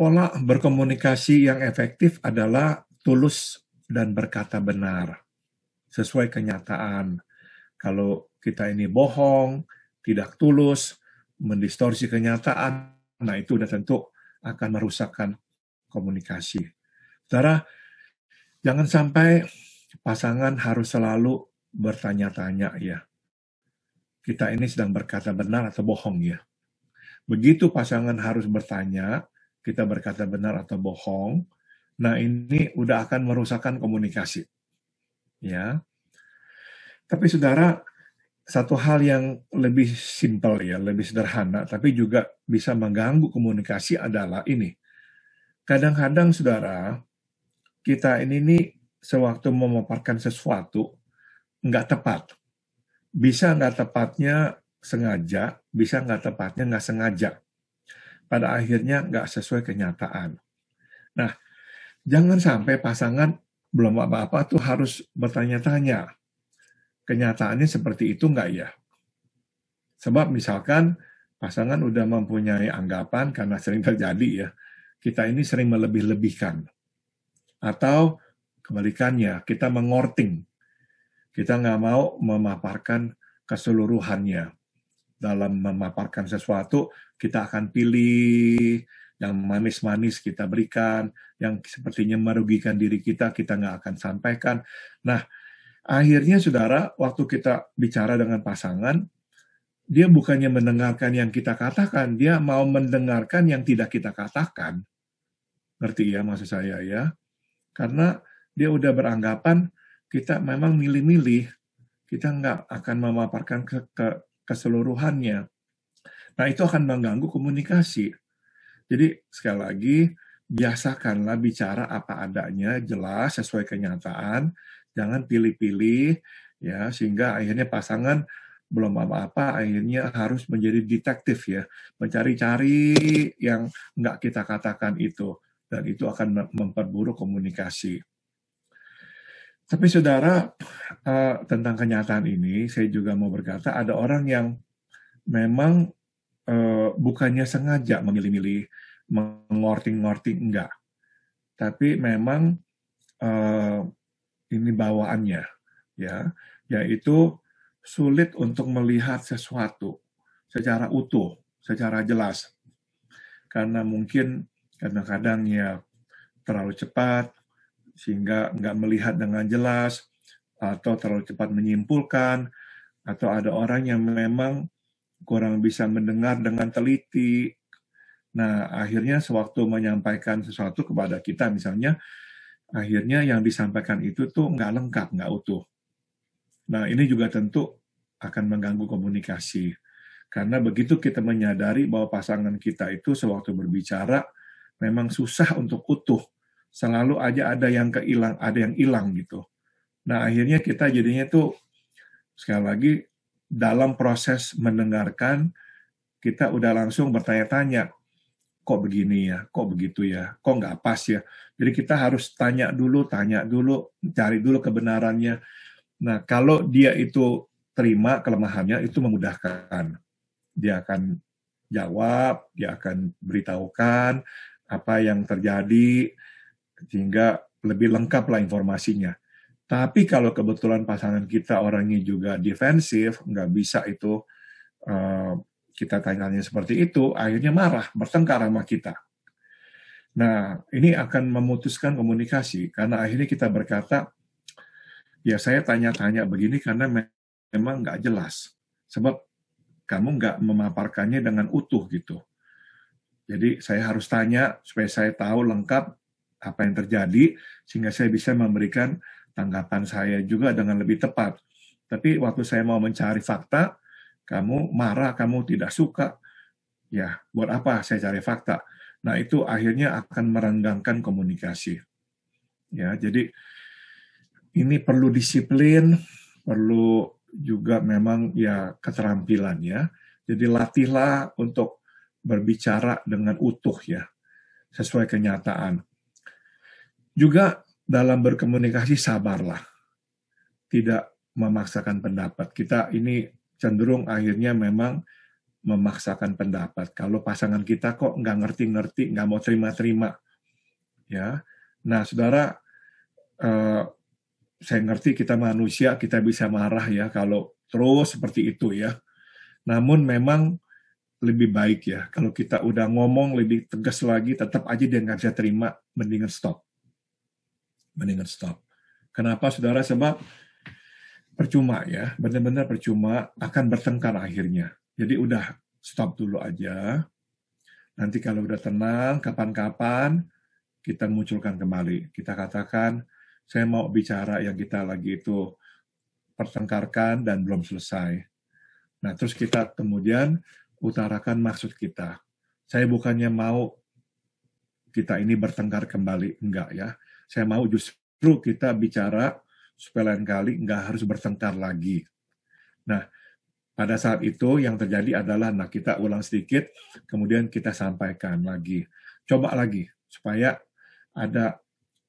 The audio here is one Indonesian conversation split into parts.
Pola berkomunikasi yang efektif adalah tulus dan berkata benar sesuai kenyataan. Kalau kita ini bohong, tidak tulus, mendistorsi kenyataan, nah itu udah tentu akan merusakkan komunikasi. Saudara, jangan sampai pasangan harus selalu bertanya-tanya ya. Kita ini sedang berkata benar atau bohong ya. Begitu pasangan harus bertanya, kita berkata benar atau bohong. Nah, ini udah akan merusakkan komunikasi. Ya. Tapi saudara, satu hal yang lebih simpel ya, lebih sederhana, tapi juga bisa mengganggu komunikasi adalah ini. Kadang-kadang saudara, kita ini nih sewaktu memaparkan sesuatu, nggak tepat. Bisa nggak tepatnya sengaja, bisa nggak tepatnya nggak sengaja pada akhirnya nggak sesuai kenyataan. Nah, jangan sampai pasangan belum apa-apa tuh harus bertanya-tanya. Kenyataannya seperti itu nggak ya? Sebab misalkan pasangan udah mempunyai anggapan karena sering terjadi ya, kita ini sering melebih-lebihkan. Atau kebalikannya, kita mengorting. Kita nggak mau memaparkan keseluruhannya dalam memaparkan sesuatu, kita akan pilih yang manis-manis kita berikan, yang sepertinya merugikan diri kita, kita nggak akan sampaikan. Nah, akhirnya saudara, waktu kita bicara dengan pasangan, dia bukannya mendengarkan yang kita katakan, dia mau mendengarkan yang tidak kita katakan. Ngerti ya maksud saya ya? Karena dia udah beranggapan kita memang milih-milih, kita nggak akan memaparkan ke, ke keseluruhannya. Nah, itu akan mengganggu komunikasi. Jadi, sekali lagi, biasakanlah bicara apa adanya, jelas, sesuai kenyataan, jangan pilih-pilih, ya, sehingga akhirnya pasangan belum apa-apa, akhirnya harus menjadi detektif ya, mencari-cari yang nggak kita katakan itu, dan itu akan memperburuk komunikasi. Tapi saudara, eh, tentang kenyataan ini, saya juga mau berkata ada orang yang memang eh, bukannya sengaja memilih-milih, mengorting-ngorting, enggak. Tapi memang eh, ini bawaannya, ya, yaitu sulit untuk melihat sesuatu secara utuh, secara jelas. Karena mungkin kadang-kadang ya terlalu cepat, sehingga nggak melihat dengan jelas atau terlalu cepat menyimpulkan atau ada orang yang memang kurang bisa mendengar dengan teliti. Nah, akhirnya sewaktu menyampaikan sesuatu kepada kita misalnya, akhirnya yang disampaikan itu tuh nggak lengkap, nggak utuh. Nah, ini juga tentu akan mengganggu komunikasi. Karena begitu kita menyadari bahwa pasangan kita itu sewaktu berbicara memang susah untuk utuh selalu aja ada yang kehilang, ada yang hilang gitu. Nah akhirnya kita jadinya tuh sekali lagi dalam proses mendengarkan kita udah langsung bertanya-tanya kok begini ya, kok begitu ya, kok nggak pas ya. Jadi kita harus tanya dulu, tanya dulu, cari dulu kebenarannya. Nah kalau dia itu terima kelemahannya itu memudahkan. Dia akan jawab, dia akan beritahukan apa yang terjadi, sehingga lebih lengkap lah informasinya. Tapi kalau kebetulan pasangan kita orangnya juga defensif, nggak bisa itu uh, kita tanyanya seperti itu, akhirnya marah, bertengkar sama kita. Nah, ini akan memutuskan komunikasi karena akhirnya kita berkata, ya saya tanya-tanya begini karena memang nggak jelas. Sebab kamu nggak memaparkannya dengan utuh gitu. Jadi saya harus tanya supaya saya tahu lengkap apa yang terjadi sehingga saya bisa memberikan tanggapan saya juga dengan lebih tepat. Tapi waktu saya mau mencari fakta, kamu marah, kamu tidak suka. Ya, buat apa saya cari fakta? Nah, itu akhirnya akan merenggangkan komunikasi. Ya, jadi ini perlu disiplin, perlu juga memang ya keterampilan ya. Jadi latihlah untuk berbicara dengan utuh ya, sesuai kenyataan. Juga dalam berkomunikasi sabarlah. Tidak memaksakan pendapat. Kita ini cenderung akhirnya memang memaksakan pendapat. Kalau pasangan kita kok nggak ngerti-ngerti, nggak mau terima-terima. ya. Nah, saudara, eh, saya ngerti kita manusia, kita bisa marah ya kalau terus seperti itu ya. Namun memang lebih baik ya, kalau kita udah ngomong lebih tegas lagi, tetap aja dia nggak bisa terima, mendingan stop mendingan stop. Kenapa saudara? Sebab percuma ya, benar-benar percuma akan bertengkar akhirnya. Jadi udah stop dulu aja. Nanti kalau udah tenang, kapan-kapan kita munculkan kembali. Kita katakan, saya mau bicara yang kita lagi itu pertengkarkan dan belum selesai. Nah, terus kita kemudian utarakan maksud kita. Saya bukannya mau kita ini bertengkar kembali, enggak ya. Saya mau justru kita bicara supaya lain kali nggak harus bertengkar lagi. Nah, pada saat itu yang terjadi adalah, nah kita ulang sedikit, kemudian kita sampaikan lagi. Coba lagi, supaya ada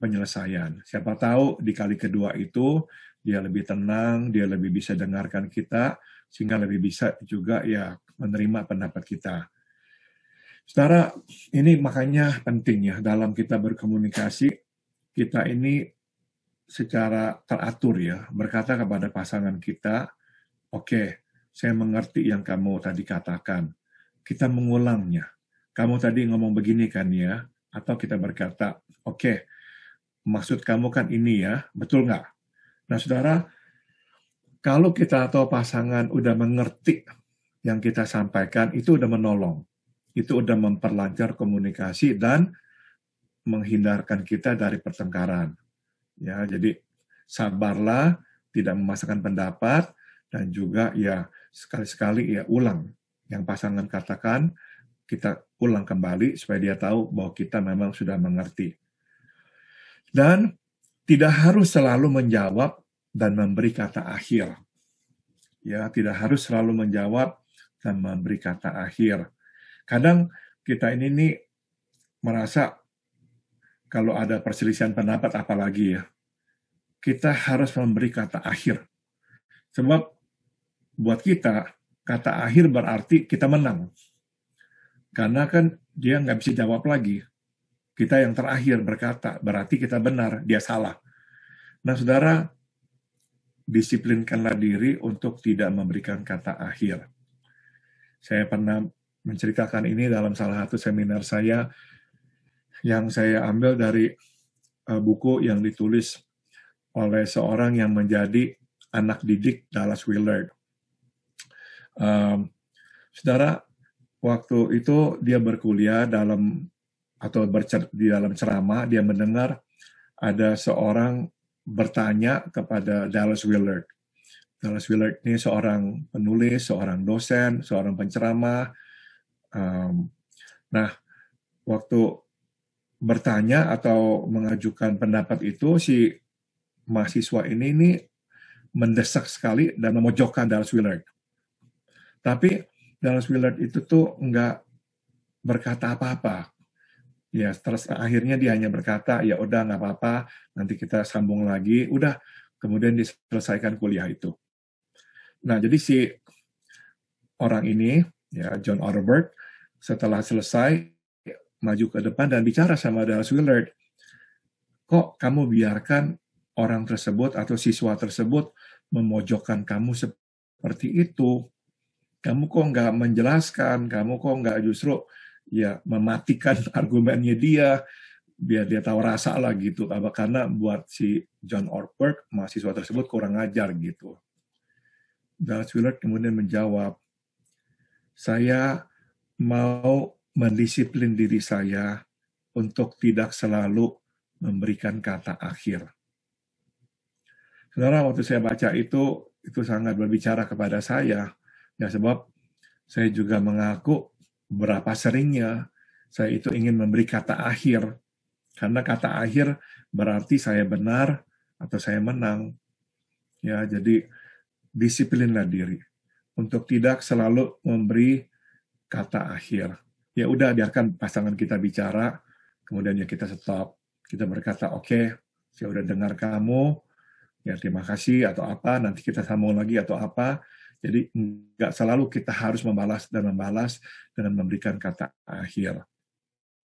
penyelesaian. Siapa tahu di kali kedua itu dia lebih tenang, dia lebih bisa dengarkan kita, sehingga lebih bisa juga ya menerima pendapat kita. Saudara, ini makanya penting ya dalam kita berkomunikasi, kita ini secara teratur ya, berkata kepada pasangan kita, oke, okay, saya mengerti yang kamu tadi katakan. Kita mengulangnya. Kamu tadi ngomong begini kan ya, atau kita berkata, oke, okay, maksud kamu kan ini ya, betul nggak? Nah, saudara, kalau kita atau pasangan udah mengerti yang kita sampaikan, itu udah menolong. Itu udah memperlancar komunikasi dan menghindarkan kita dari pertengkaran. Ya, jadi sabarlah, tidak memasangkan pendapat, dan juga ya sekali-sekali ya ulang yang pasangan katakan, kita ulang kembali supaya dia tahu bahwa kita memang sudah mengerti. Dan tidak harus selalu menjawab dan memberi kata akhir. Ya, tidak harus selalu menjawab dan memberi kata akhir. Kadang kita ini nih merasa kalau ada perselisihan pendapat apalagi ya, kita harus memberi kata akhir. Sebab buat kita, kata akhir berarti kita menang. Karena kan dia nggak bisa jawab lagi. Kita yang terakhir berkata, berarti kita benar, dia salah. Nah, saudara, disiplinkanlah diri untuk tidak memberikan kata akhir. Saya pernah menceritakan ini dalam salah satu seminar saya yang saya ambil dari eh, buku yang ditulis oleh seorang yang menjadi anak didik Dallas Willard. Um, saudara, waktu itu dia berkuliah dalam atau bercer di dalam ceramah, dia mendengar ada seorang bertanya kepada Dallas Willard. Dallas Willard ini seorang penulis, seorang dosen, seorang penceramah. Um, nah, waktu bertanya atau mengajukan pendapat itu si mahasiswa ini ini mendesak sekali dan memojokkan Dallas Willard. Tapi Dallas Willard itu tuh nggak berkata apa-apa. Ya, terus akhirnya dia hanya berkata, ya udah nggak apa-apa, nanti kita sambung lagi. Udah, kemudian diselesaikan kuliah itu. Nah, jadi si orang ini, ya John Orberg setelah selesai, maju ke depan dan bicara sama Dallas Willard. Kok kamu biarkan orang tersebut atau siswa tersebut memojokkan kamu seperti itu? Kamu kok nggak menjelaskan, kamu kok nggak justru ya mematikan argumennya dia, biar dia tahu rasa lah gitu. Apa karena buat si John Orberg, mahasiswa tersebut kurang ajar gitu. Dallas Willard kemudian menjawab, saya mau mendisiplin diri saya untuk tidak selalu memberikan kata akhir. Saudara, waktu saya baca itu, itu sangat berbicara kepada saya. Ya, sebab saya juga mengaku berapa seringnya saya itu ingin memberi kata akhir. Karena kata akhir berarti saya benar atau saya menang. Ya, jadi disiplinlah diri untuk tidak selalu memberi kata akhir ya udah biarkan pasangan kita bicara, kemudian ya kita stop. Kita berkata, oke, okay, saya udah dengar kamu, ya terima kasih atau apa, nanti kita sambung lagi atau apa. Jadi nggak selalu kita harus membalas dan membalas dengan memberikan kata akhir.